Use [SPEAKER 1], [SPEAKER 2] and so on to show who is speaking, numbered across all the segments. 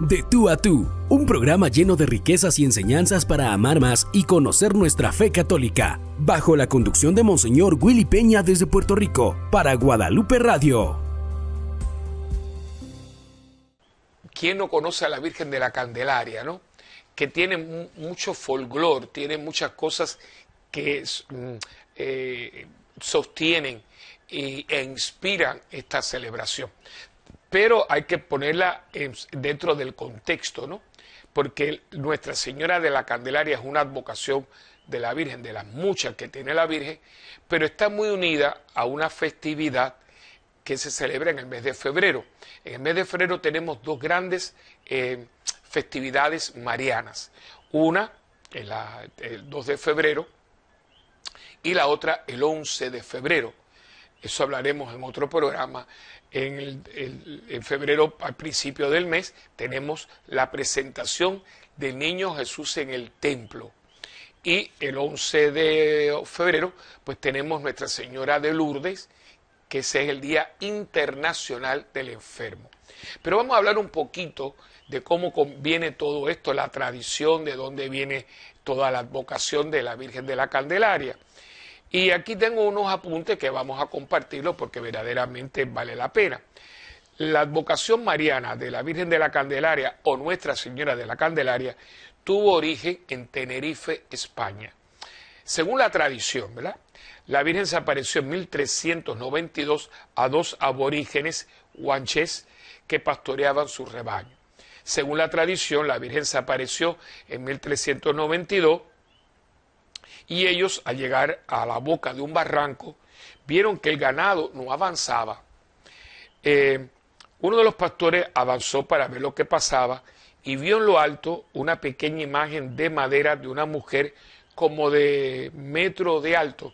[SPEAKER 1] De tú a tú, un programa lleno de riquezas y enseñanzas para amar más y conocer nuestra fe católica, bajo la conducción de Monseñor Willy Peña desde Puerto Rico, para Guadalupe Radio. ¿Quién no conoce a la Virgen de la Candelaria, Que tiene mucho folclor, tiene muchas cosas que mm, eh, sostienen e inspiran esta celebración pero hay que ponerla dentro del contexto, ¿no? Porque Nuestra Señora de la Candelaria es una advocación de la Virgen, de las muchas que tiene la Virgen, pero está muy unida a una festividad que se celebra en el mes de febrero. En el mes de febrero tenemos dos grandes eh, festividades marianas. Una, el 2 de febrero, y la otra el 11 de febrero eso hablaremos en otro programa. En, febrero, al principio del mes, tenemos la presentación del Niño Jesús en el templo. Y el 11 de febrero, pues tenemos Nuestra Señora de Lourdes, que ese es el Día Internacional del Enfermo. Pero vamos a hablar un poquito de cómo conviene todo esto, la tradición, de dónde viene toda la advocación de la Virgen de la Candelaria. Y aquí tengo unos apuntes que vamos a compartirlos porque verdaderamente vale la pena. La advocación mariana de la Virgen de la Candelaria o Nuestra Señora de la Candelaria tuvo origen en Tenerife, España. Según la tradición, ¿verdad? La Virgen se apareció en 1392 a dos aborígenes guanches que pastoreaban su rebaño. Según la tradición, la Virgen se apareció en 1392 y ellos al llegar a la boca de un barranco vieron que el ganado no avanzaba. Eh, uno de los pastores avanzó para ver lo que pasaba y vio en lo alto una pequeña imagen de madera de una mujer como de metro de alto.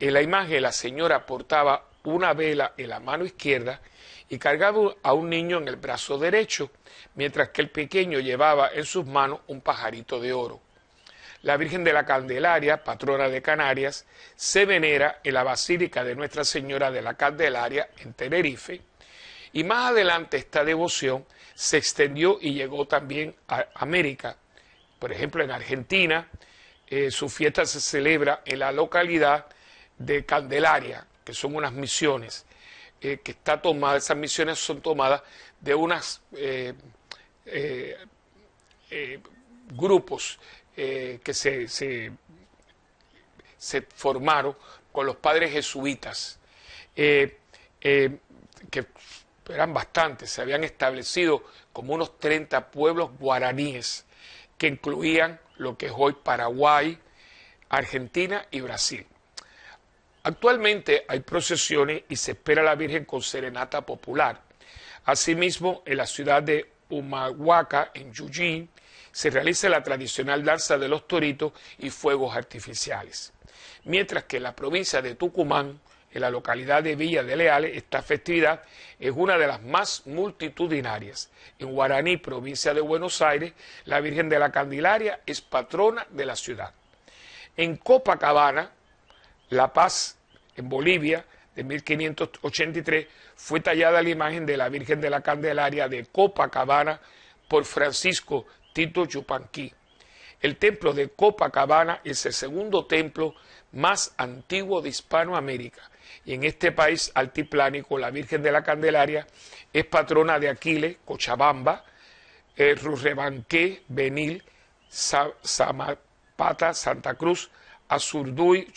[SPEAKER 1] En la imagen la señora portaba una vela en la mano izquierda y cargaba a un niño en el brazo derecho, mientras que el pequeño llevaba en sus manos un pajarito de oro. La Virgen de la Candelaria, patrona de Canarias, se venera en la Basílica de Nuestra Señora de la Candelaria en Tenerife. Y más adelante esta devoción se extendió y llegó también a América. Por ejemplo, en Argentina, eh, su fiesta se celebra en la localidad de Candelaria, que son unas misiones, eh, que está tomadas, esas misiones son tomadas de unos eh, grupos eh, que se, formaron con los padres jesuitas, eh, eh, que eran bastantes, se habían establecido como unos 30 pueblos guaraníes, que incluían lo que es hoy Paraguay, Argentina y Brasil. Actualmente hay procesiones y se espera la Virgen con serenata popular. Asimismo, en la ciudad de Humahuaca, en Yuyín, se realiza la tradicional danza de los toritos y fuegos artificiales. Mientras que en la provincia de Tucumán, en la localidad de Villa de Leales, esta festividad es una de las más multitudinarias. En Guaraní, provincia de Buenos Aires, la Virgen de la Candelaria es patrona de la ciudad. En Copacabana, La Paz, en Bolivia, de 1583, fue tallada la imagen de la Virgen de la Candelaria de Copacabana por Francisco Tito El templo de Copacabana es el segundo templo más antiguo de Hispanoamérica. Y en este país altiplánico, la Virgen de la Candelaria es patrona de Aquiles, Cochabamba, eh, Benil, Zamapata, Santa Cruz, Azurduy,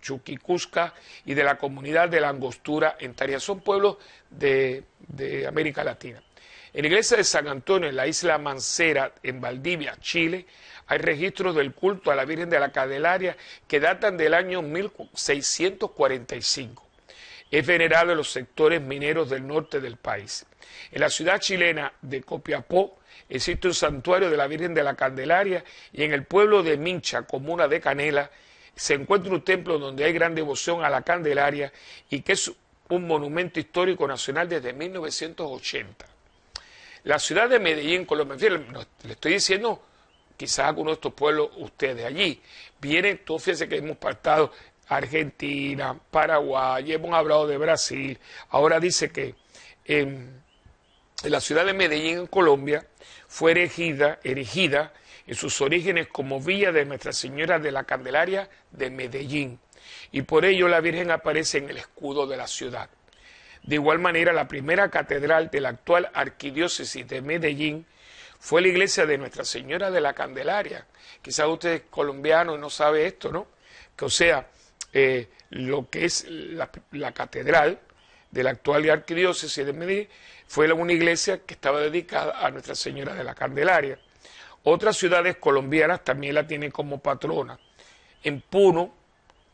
[SPEAKER 1] Chuquicusca y de la comunidad de la Angostura en Tarea. Son pueblos de América Latina. En la iglesia de San Antonio, en la isla Mancera, en Valdivia, Chile, hay registros del culto a la Virgen de la Candelaria que datan del año 1645. Es venerado en los sectores mineros del norte del país. En la ciudad chilena de Copiapó existe un santuario de la Virgen de la Candelaria y en el pueblo de Mincha, comuna de Canela, se encuentra un templo donde hay gran devoción a la Candelaria y que es un monumento histórico nacional desde 1980. La ciudad de Medellín, Colombia, le estoy diciendo quizás algunos de estos pueblos, ustedes allí, vienen, todos fíjense que hemos partado Argentina, Paraguay, hemos hablado de Brasil, ahora dice que em, la ciudad de Medellín, en Colombia, fue erigida, erigida en sus orígenes como villa de Nuestra Señora de la Candelaria de Medellín, y por ello la Virgen aparece en el escudo de la ciudad. De igual manera, la primera catedral de la actual arquidiócesis de Medellín fue la iglesia de Nuestra Señora de la Candelaria. Quizás colombiano y no sabe esto, ¿no? Que o sea, eh, lo que es la, la catedral de la actual arquidiócesis de Medellín fue una iglesia que estaba dedicada a Nuestra Señora de la Candelaria. Otras ciudades colombianas también la tienen como patrona. En Puno,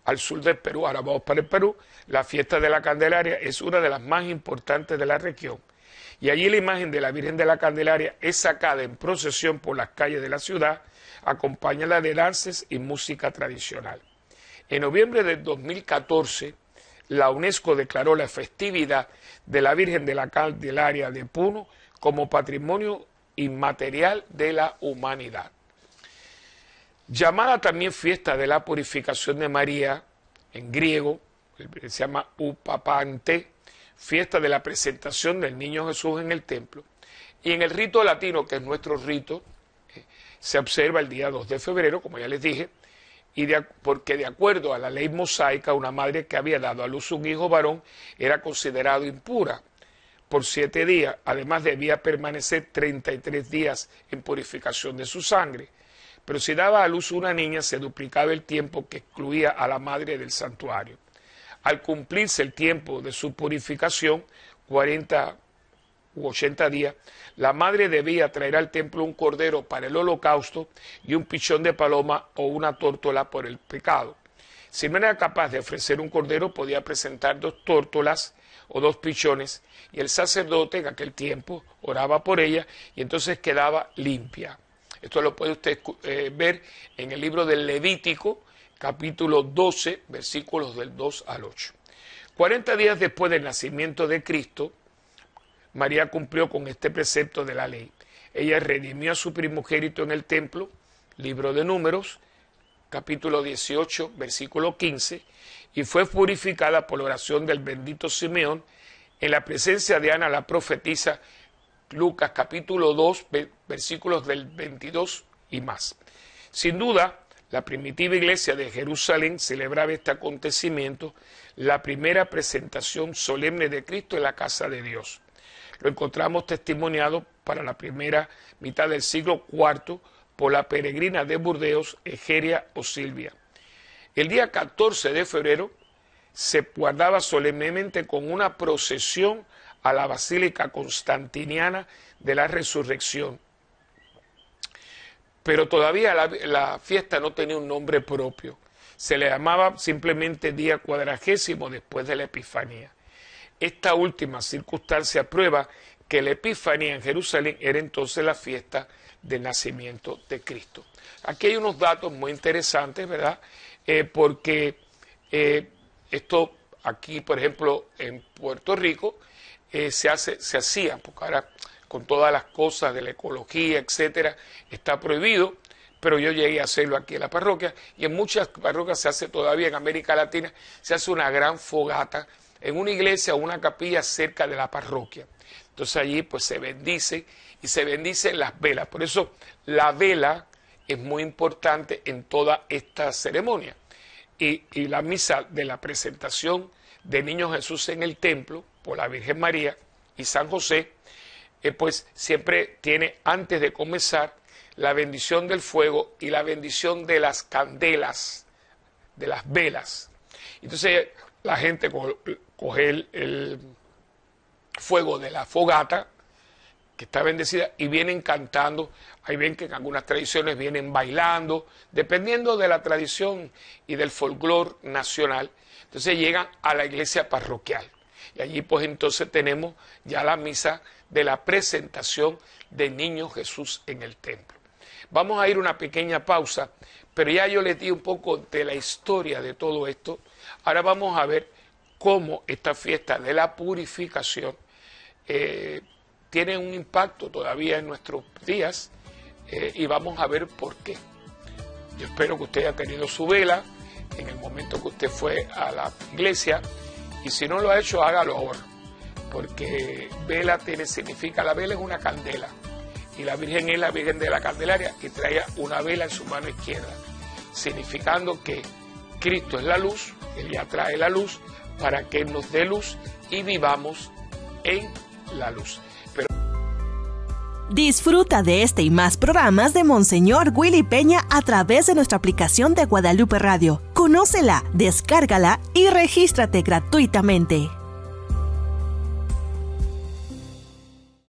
[SPEAKER 1] al sur del Perú, ahora vamos para el Perú, la fiesta de la Candelaria es una de las más importantes de la región. Y allí la imagen de la Virgen de la Candelaria es sacada en procesión por las calles de la ciudad, acompañada de danzas y música tradicional. En noviembre de 2014, la UNESCO declaró la festividad de la Virgen de la Candelaria de Puno como patrimonio inmaterial de la humanidad llamada también fiesta de la purificación de María, en griego, se llama Upapante, fiesta de la presentación del niño Jesús en el templo. Y en el rito latino, que es nuestro rito, eh, se observa el día 2 de febrero, como ya les dije, y porque de acuerdo a la ley mosaica, una madre que había dado a luz un hijo varón era considerado impura por siete días. Además, debía permanecer 33 días en purificación de su sangre pero si daba a luz una niña, se duplicaba el tiempo que excluía a la madre del santuario. Al cumplirse el tiempo de su purificación, 40 u 80 días, la madre debía traer al templo un cordero para el holocausto y un pichón de paloma o una tórtola por el pecado. Si no era capaz de ofrecer un cordero, podía presentar dos tórtolas o dos pichones, y el sacerdote en aquel tiempo oraba por ella y entonces quedaba limpia. Esto lo puede usted eh, ver en el libro del Levítico, capítulo 12, versículos del 2 al 8. 40 días después del nacimiento de Cristo, María cumplió con este precepto de la ley. Ella redimió a su primogénito en el templo, libro de números, capítulo 18, versículo 15, y fue purificada por la oración del bendito Simeón en la presencia de Ana la profetisa Lucas capítulo 2, versículos del 22 y más. Sin duda, la primitiva iglesia de Jerusalén celebraba este acontecimiento, la primera presentación solemne de Cristo en la casa de Dios. Lo encontramos testimoniado para la primera mitad del siglo IV por la peregrina de Burdeos, Egeria o Silvia. El día 14 de febrero se guardaba solemnemente con una procesión a la Basílica Constantiniana de la Resurrección. Pero todavía la, fiesta no tenía un nombre propio. Se le llamaba simplemente día cuadragésimo después de la Epifanía. Esta última circunstancia prueba que la Epifanía en Jerusalén era entonces la fiesta del nacimiento de Cristo. Aquí hay unos datos muy interesantes, ¿verdad? Eh, porque eh, esto aquí, por ejemplo, en Puerto Rico, eh, se, hace, se hacía porque ahora con todas las cosas de la ecología, etcétera, está prohibido, pero yo llegué a hacerlo aquí en la parroquia y en muchas parroquias se hace todavía en América Latina, se hace una gran fogata en una iglesia o una capilla cerca de la parroquia. Entonces allí pues se bendice y se bendicen las velas. Por eso la vela es muy importante en toda esta ceremonia. y la misa de la presentación de Niño Jesús en el templo por la Virgen María y San José, eh, pues siempre tiene antes de comenzar la bendición del fuego y la bendición de las candelas, de las velas. Entonces la gente coge el fuego de la fogata que está bendecida y vienen cantando. Ahí ven que en algunas tradiciones vienen bailando, dependiendo de la tradición y del folclor nacional. Entonces llegan a la iglesia parroquial. Y allí pues entonces tenemos ya la misa de la presentación de Niño Jesús en el templo. Vamos a ir una pequeña pausa, pero ya yo les di un poco de la historia de todo esto. Ahora vamos a ver cómo esta fiesta de la purificación eh, tiene un impacto todavía en nuestros días eh, y vamos a ver por qué. Yo espero que usted haya tenido su vela en el momento que usted fue a la iglesia y si no lo ha hecho, hágalo ahora, porque vela tiene, significa, la vela es una candela y la Virgen es la Virgen de la Candelaria que trae una vela en su mano izquierda, significando que Cristo es la luz, Él ya trae la luz para que nos dé luz y vivamos en la luz. Disfruta de este y más programas de Monseñor Willy Peña a través de nuestra aplicación de Guadalupe Radio. Conócela, descárgala y regístrate gratuitamente.